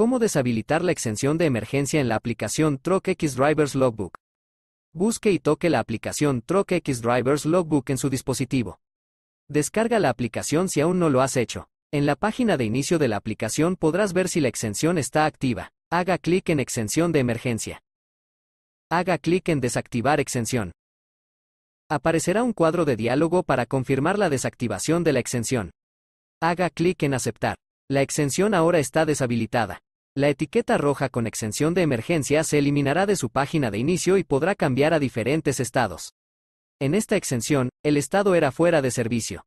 Cómo deshabilitar la exención de emergencia en la aplicación TrockX Drivers Logbook. Busque y toque la aplicación TrockX Drivers Logbook en su dispositivo. Descarga la aplicación si aún no lo has hecho. En la página de inicio de la aplicación podrás ver si la exención está activa. Haga clic en Exención de emergencia. Haga clic en Desactivar exención. Aparecerá un cuadro de diálogo para confirmar la desactivación de la exención. Haga clic en Aceptar. La exención ahora está deshabilitada. La etiqueta roja con exención de emergencia se eliminará de su página de inicio y podrá cambiar a diferentes estados. En esta exención, el estado era fuera de servicio.